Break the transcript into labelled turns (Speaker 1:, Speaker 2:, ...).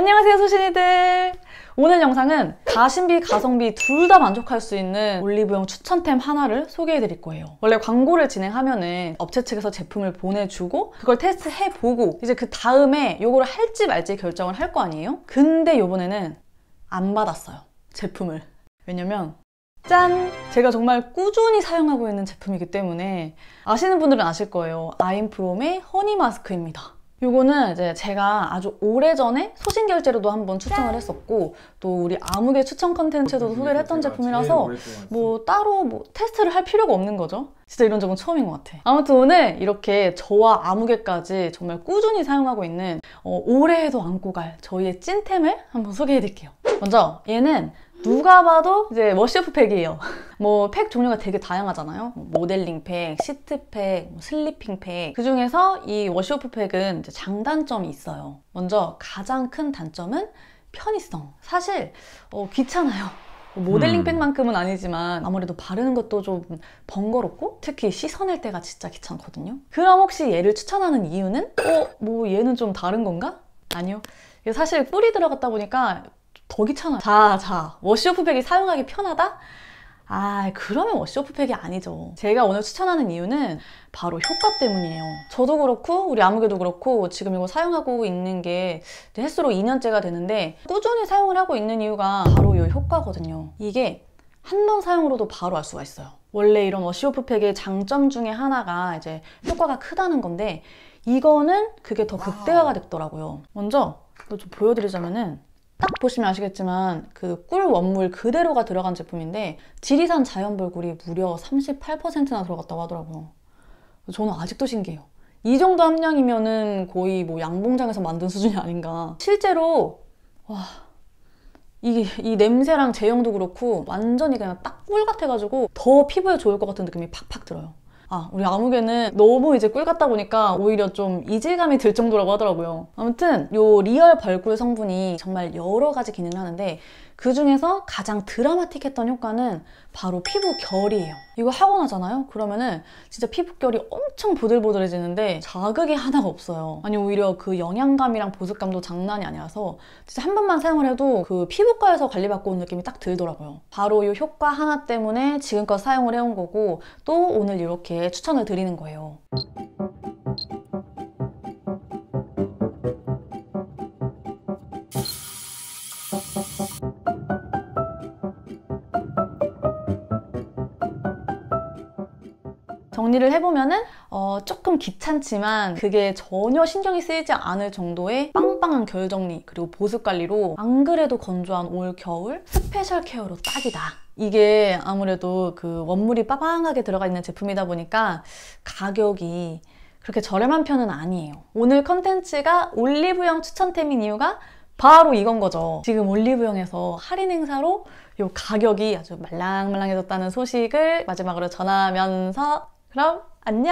Speaker 1: 안녕하세요 소신이들 오늘 영상은 가신비 가성비 둘 다 만족할 수 있는 올리브영 추천템 하나를 소개해드릴 거예요. 원래 광고를 진행하면 은 업체 측에서 제품을 보내주고 그걸 테스트해보고 이제 그 다음에 요거를 할지 말지 결정을 할 거 아니에요? 근데 요번에는 안 받았어요. 제품을. 왜냐면 짠! 제가 정말 꾸준히 사용하고 있는 제품이기 때문에 아시는 분들은 아실 거예요. 아임프롬의 허니 마스크입니다. 이거는 이제 제가 아주 오래전에 소신결제로도 한번 추천을 했었고 또 우리 아무개 추천 컨텐츠에도 소개를 했던 제품이라서 뭐 따로 뭐 테스트를 할 필요가 없는 거죠 진짜 이런 적은 처음인 것 같아 아무튼 오늘 이렇게 저와 아무개까지 정말 꾸준히 사용하고 있는 어, 올해에도 안고 갈 저희의 찐템을 한번 소개해 드릴게요 먼저 얘는 누가 봐도 이제 워시오프 팩이에요. 뭐 팩 종류가 되게 다양하잖아요. 뭐 모델링 팩, 시트 팩, 뭐 슬리핑 팩. 그 중에서 이 워시오프 팩은 장단점이 있어요. 먼저 가장 큰 단점은 편의성. 사실 어, 귀찮아요. 뭐 모델링 팩만큼은 아니지만 아무래도 바르는 것도 좀 번거롭고 특히 씻어낼 때가 진짜 귀찮거든요. 그럼 혹시 얘를 추천하는 이유는 어? 뭐 얘는 좀 다른 건가? 아니요. 사실 뿌리 들어갔다 보니까 더 귀찮아요. 자, 자, 워시오프백이 사용하기 편하다? 아, 그러면 워시오프팩이 아니죠. 제가 오늘 추천하는 이유는 바로 효과 때문이에요. 저도 그렇고 우리 아무개도 그렇고 지금 이거 사용하고 있는 게 횟수로 2년째가 되는데 꾸준히 사용을 하고 있는 이유가 바로 이 효과거든요. 이게 한 번 사용으로도 바로 알 수가 있어요. 원래 이런 워시오프팩의 장점 중에 하나가 이제 효과가 크다는 건데 이거는 그게 더 극대화가 됐더라고요. 먼저 좀 보여드리자면은 딱 보시면 아시겠지만 그 꿀 원물 그대로가 들어간 제품인데 지리산 자연벌꿀이 무려 38%나 들어갔다고 하더라고요. 저는 아직도 신기해요. 이 정도 함량이면은 거의 뭐 양봉장에서 만든 수준이 아닌가. 실제로 와 이게 이 냄새랑 제형도 그렇고 완전히 그냥 딱 꿀 같아가지고 더 피부에 좋을 것 같은 느낌이 팍팍 들어요. 아 우리 아무개는 너무 이제 꿀 같다 보니까 오히려 좀 이질감이 들 정도라고 하더라고요. 아무튼 요 리얼 벌꿀 성분이 정말 여러 가지 기능을 하는데 그 중에서 가장 드라마틱했던 효과는 바로 피부 결이에요. 이거 하고 나잖아요? 그러면은 진짜 피부 결이 엄청 보들보들해지는데 자극이 하나가 없어요. 아니 오히려 그 영양감이랑 보습감도 장난이 아니라서 진짜 한 번만 사용을 해도 그 피부과에서 관리받고 온 느낌이 딱 들더라고요. 바로 이 효과 하나 때문에 지금껏 사용을 해온 거고 또 오늘 이렇게 추천을 드리는 거예요. 정리를 해보면은 어, 조금 귀찮지만 그게 전혀 신경이 쓰이지 않을 정도의 빵빵한 결 정리 그리고 보습 관리로 안 그래도 건조한 올 겨울 스페셜 케어로 딱이다. 이게 아무래도 그 원물이 빠방하게 들어가 있는 제품이다 보니까 가격이 그렇게 저렴한 편은 아니에요. 오늘 컨텐츠가 올리브영 추천템인 이유가 바로 이건 거죠. 지금 올리브영에서 할인 행사로 요 가격이 아주 말랑말랑해졌다는 소식을 마지막으로 전하면서 그럼 안녕!